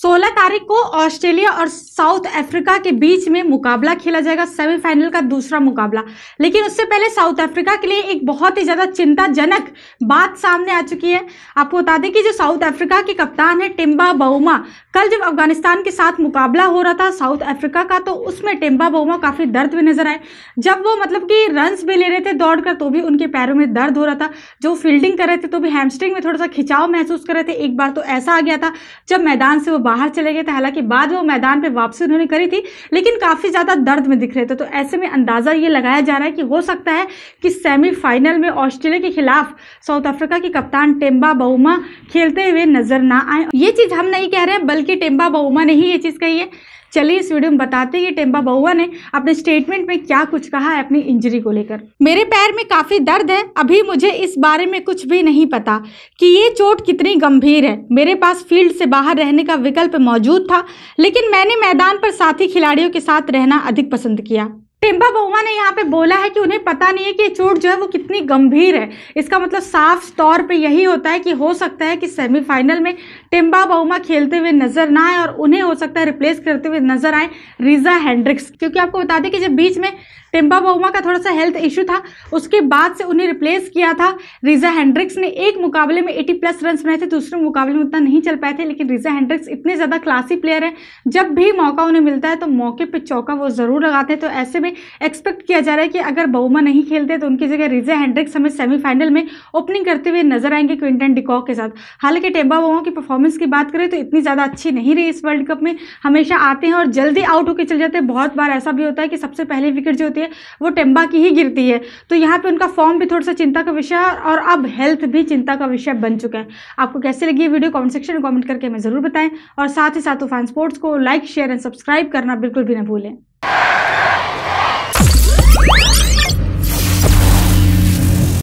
16 तारीख को ऑस्ट्रेलिया और साउथ अफ्रीका के बीच में मुकाबला खेला जाएगा सेमीफाइनल का दूसरा मुकाबला लेकिन उससे पहले साउथ अफ्रीका के लिए एक बहुत ही ज़्यादा चिंताजनक बात सामने आ चुकी है आपको बता दें कि जो साउथ अफ्रीका के कप्तान है टिम्बा बहुमा कल जब अफगानिस्तान के साथ मुकाबला हो रहा था साउथ अफ्रीका का तो उसमें टिम्बा बहुमा काफ़ी दर्द भी नजर आए जब वो मतलब कि रन्स भी ले रहे थे दौड़ कर तो भी उनके पैरों में दर्द हो रहा था जो फील्डिंग कर रहे थे तो भी हैमस्ट्रिंग में थोड़ा सा खिंचाव महसूस कर रहे थे एक बार तो ऐसा आ गया था जब मैदान से वो बाहर चले गए थे हालांकि बाद में वो मैदान पर वापसी उन्होंने करी थी लेकिन काफ़ी ज़्यादा दर्द में दिख रहे थे तो ऐसे में अंदाज़ा ये लगाया जा रहा है कि हो सकता है कि सेमीफाइनल में ऑस्ट्रेलिया के खिलाफ साउथ अफ्रीका के कप्तान टेम्बा बउमा खेलते हुए नजर ना आए ये चीज़ हम नहीं कह रहे बल्कि टेम्बा बउमा ने ही ये चीज़ कही है चलिए इस वीडियो में बताते हैं कि टेम्पा बउआ ने अपने स्टेटमेंट में क्या कुछ कहा है अपनी इंजरी को लेकर मेरे पैर में काफ़ी दर्द है अभी मुझे इस बारे में कुछ भी नहीं पता कि ये चोट कितनी गंभीर है मेरे पास फील्ड से बाहर रहने का विकल्प मौजूद था लेकिन मैंने मैदान पर साथी खिलाड़ियों के साथ रहना अधिक पसंद किया टिम्बा बहुमा ने यहाँ पे बोला है कि उन्हें पता नहीं है कि चोट जो है वो कितनी गंभीर है इसका मतलब साफ तौर पे यही होता है कि हो सकता है कि सेमीफाइनल में टिम्बा बहुमा खेलते हुए नजर ना आए और उन्हें हो सकता है रिप्लेस करते हुए नजर आए रीजा हैंड्रिक्स क्योंकि आपको बता दें कि जब बीच में टिम्बा बहुमा का थोड़ा सा हेल्थ इशू था उसके बाद से उन्हें रिप्लेस किया था रीजा हैंड्रिक्स ने एक मुकाबले में 80 प्लस रन बनाए थे दूसरे मुकाबले में उतना नहीं चल पाए थे लेकिन रीजा हैंड्रिक्स इतने ज़्यादा क्लासी प्लेयर हैं जब भी मौका उन्हें मिलता है तो मौके पर चौका वो ज़रूर लगाते हैं तो ऐसे में एक्सपेक्ट किया जा रहा है कि अगर बहुमा नहीं खेलते तो उनकी जगह रिजे हैंड्रिक्स हमें सेमीफाइनल में ओपनिंग करते हुए नजर आएंगे क्विंटन डिकॉक के साथ हालांकि टेम्बा बहुमा की परफॉर्मेंस की बात करें तो इतनी ज़्यादा अच्छी नहीं रही इस वर्ल्ड कप में हमेशा आते हैं और जल्दी आउट होकर चले जाते हैं बहुत बार ऐसा भी होता है कि सबसे पहली विकेट जो होती है वो टेम्बा की ही गिरती है तो यहाँ पर उनका फॉर्म भी थोड़ा सा चिंता का विषय है और अब हेल्थ भी चिंता का विषय बन चुका है आपको कैसे लगी ये वीडियो कमेंट सेक्शन में कमेंट करके हमें ज़रूर बताएं और साथ ही साथ तूफान स्पोर्ट्स को लाइक शेयर एंड सब्सक्राइब करना बिल्कुल भी ना भूलें